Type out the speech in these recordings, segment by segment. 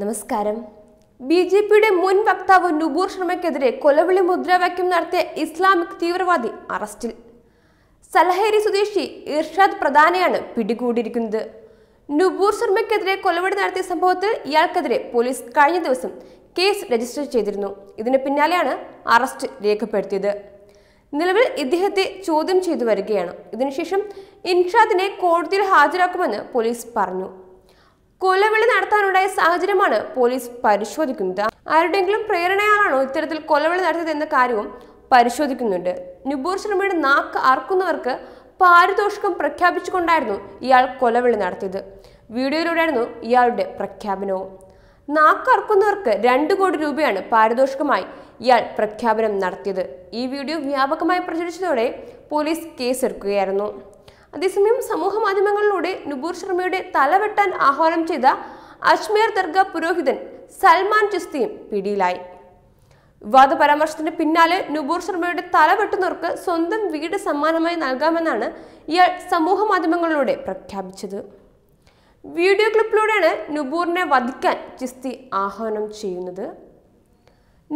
നമസ്കാരം B J പിയുടെ മുൻ വക്താവ് നുബൂർ ശർമ്മയ്ക്കെതിരെ കൊലവിളി മുദ്രാവാക്യം നടത്തിയ ഇസ്ലാമിക് തീവ്രവാദി അറസ്റ്റിൽ സലഹേരി സ്വദേശി ഇർഷാദ് പ്രധാനയാണ് പിടികൂടിയിരിക്കുന്നത് നുബൂർ ശർമ്മയ്ക്കെതിരെ കൊലവിളി നടത്തിയ സംഭവത്തിൽ ഇയാൾക്കെതിരെ പോലീസ് കഴിഞ്ഞ ദിവസം കേസ് രജിസ്റ്റർ ചെയ്തിരുന്നു ഇതിന് പിന്നാലെയാണ് അറസ്റ്റ് രേഖപ്പെടുത്തിയത് നിലവിൽ ഇദ്ദേഹത്തെ ചോദ്യം ചെയ്തു വരികയാണ് ഇതിനുശേഷം ഇൻഷാദിനെ കോടതിയിൽ ഹാജരാക്കുമെന്ന് പോലീസ് പറഞ്ഞു കൊലവിളി നടത്താനുണ്ടായ സാഹചര്യമാണ് പോലീസ് പരിശോധിക്കുന്നത് ആരുടെങ്കിലും പ്രേരണയാളാണോ ഇത്തരത്തിൽ കൊലവിളി നടത്തിയതെന്ന കാര്യവും പരിശോധിക്കുന്നുണ്ട് നുബൂർ ശർമ്മയുടെ നാക്ക് അറക്കുന്നവർക്ക് പാരിതോഷികം പ്രഖ്യാപിച്ചുകൊണ്ടായിരുന്നു ഇയാൾ കൊലവിളി നടത്തിയത് വീഡിയോയിലൂടെയായിരുന്നു ഇയാളുടെ പ്രഖ്യാപനവും നാക്കറക്കുന്നവർക്ക് രണ്ട് കോടി രൂപയാണ് പാരിതോഷികമായി ഇയാൾ പ്രഖ്യാപനം നടത്തിയത് ഈ വീഡിയോ വ്യാപകമായി പ്രചരിച്ചതോടെ പോലീസ് കേസെടുക്കുകയായിരുന്നു അതേസമയം സമൂഹ മാധ്യമങ്ങളിൽ കൂടി നുപൂർ ശർമ്മയുടെ തലവെട്ടാൻ ആഹ്വാനം ചെയ്ത അജ്മീർ ദർഗ പുരോഹിതൻ സൽമാൻ ചിസ്തിയും പിടിയിലായി വിവാദ പരാമർശത്തിന് പിന്നാലെ നുപൂർ ശർമ്മയുടെ തലവെട്ടുന്നവർക്ക് സ്വന്തം വീട് സമ്മാനമായി നൽകാമെന്നാണ് ഇയാൾ സമൂഹ മാധ്യമങ്ങളിലൂടെ പ്രഖ്യാപിച്ചത് വീഡിയോ ക്ലിപ്പിലൂടെയാണ് നുപൂറിനെ വധിക്കാൻ ചിസ്തി ആഹ്വാനം ചെയ്യുന്നത്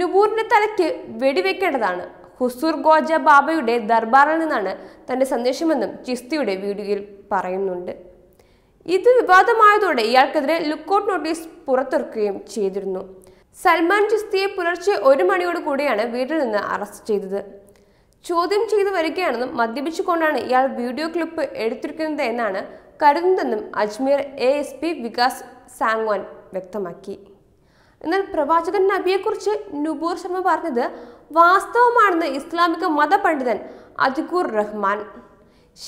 നുപൂറിന്റെ തലയ്ക്ക് വെടിവെക്കേണ്ടതാണ് ഹുസൂർ ഗോജ ബാബയുടെ ദർബാറിൽ നിന്നാണ് തന്റെ സന്ദേശമെന്നും ചിസ്തിയുടെ വീഡിയോയിൽ പറയുന്നുണ്ട് ഇത് വിവാദമായതോടെ ഇയാൾക്കെതിരെ ലുക്കൌട്ട് നോട്ടീസ് പുറത്തിറക്കുകയും ചെയ്തിരുന്നു സൽമാൻ ചിസ്തിയെ പുലർച്ചെ ഒരു മണിയോട് കൂടിയാണ് വീട്ടിൽ നിന്ന് അറസ്റ്റ് ചെയ്തത് ചോദ്യം ചെയ്തു വരികയാണെന്നും മദ്യപിച്ചുകൊണ്ടാണ് ഇയാൾ വീഡിയോ ക്ലിപ്പ് എടുത്തിരിക്കുന്നത് എന്നാണ് കരുതുന്നതെന്നും Ajmer A S P Vikas Sangwan വ്യക്തമാക്കി എന്നാൽ പ്രവാചകൻ നബിയെക്കുറിച്ച് നുബൂർ ശർമ്മ പറഞ്ഞത് വാസ്തവമാണെന്ന് ഇസ്ലാമിക മതപണ്ഡിതൻ അജിക്കൂർ റഹ്മാൻ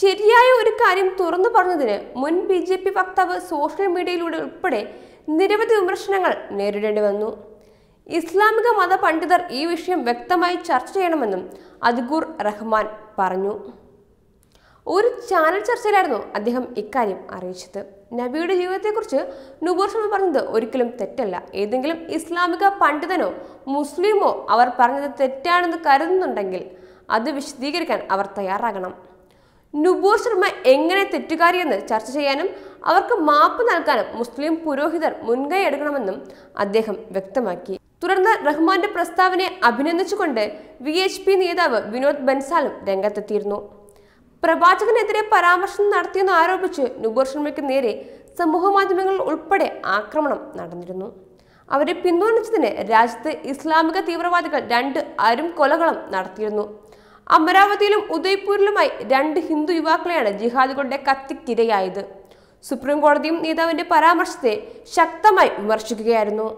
ശരിയായ ഒരു കാര്യം തുറന്നു പറഞ്ഞതിന് മുൻ ബി ജെ പി വക്താവ് സോഷ്യൽ മീഡിയയിലൂടെ ഉൾപ്പെടെ നിരവധി വിമർശനങ്ങൾ നേരിടേണ്ടി വന്നു ഇസ്ലാമിക മത പണ്ഡിതർ ഈ വിഷയം വ്യക്തമായി ചർച്ച ചെയ്യണമെന്നും അദ്ഗൂർ റഹ്മാൻ പറഞ്ഞു ഒരു ചാനൽ ചർച്ചയിലായിരുന്നു അദ്ദേഹം ഇക്കാര്യം അറിയിച്ചത് നബിയുടെ ജീവിതത്തെക്കുറിച്ച് നുബൂർ ഷമ പറഞ്ഞത് ഒരിക്കലും തെറ്റല്ല ഏതെങ്കിലും ഇസ്ലാമിക പണ്ഡിതനോ മുസ്ലിമോ അവർ പറഞ്ഞത് തെറ്റാണെന്ന് കരുതുന്നുണ്ടെങ്കിൽ അത് വിശദീകരിക്കാൻ അവർ തയ്യാറാകണം നുബൂർ ശർമ്മ എങ്ങനെ തെറ്റുകാരിയെന്ന് ചർച്ച ചെയ്യാനും അവർക്ക് മാപ്പ് നൽകാനും മുസ്ലിം പുരോഹിതർ മുൻകൈ എടുക്കണമെന്നും അദ്ദേഹം വ്യക്തമാക്കി തുടർന്ന് റഹ്മാന്റെ പ്രസ്താവനയെ അഭിനന്ദിച്ചുകൊണ്ട് വി നേതാവ് വിനോദ് ബൻസാലും രംഗത്തെത്തിയിരുന്നു പ്രവാചകനെതിരെ പരാമർശം നടത്തിയെന്ന് ആരോപിച്ച് നുബൂർ ശർമ്മയ്ക്ക് നേരെ സമൂഹമാധ്യമങ്ങളിൽ ഉൾപ്പെടെ ആക്രമണം നടന്നിരുന്നു അവരെ പിന്തുണച്ചതിന് രാജ്യത്ത് ഇസ്ലാമിക തീവ്രവാദികൾ രണ്ട് അരും കൊലകളും നടത്തിയിരുന്നു അമരാവതിയിലും ഉദയ്പൂരിലുമായി രണ്ട് ഹിന്ദു യുവാക്കളെയാണ് ജിഹാദികളുടെ കത്തിക്കിരയായത് സുപ്രീം കോടതിയും നേതാവിന്റെ പരാമർശത്തെ ശക്തമായി വിമർശിക്കുകയായിരുന്നു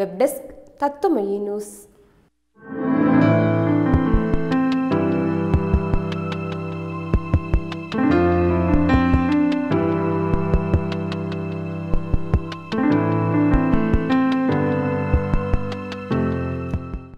വെബ് ഡെസ്ക് തത്വമയി ന്യൂസ്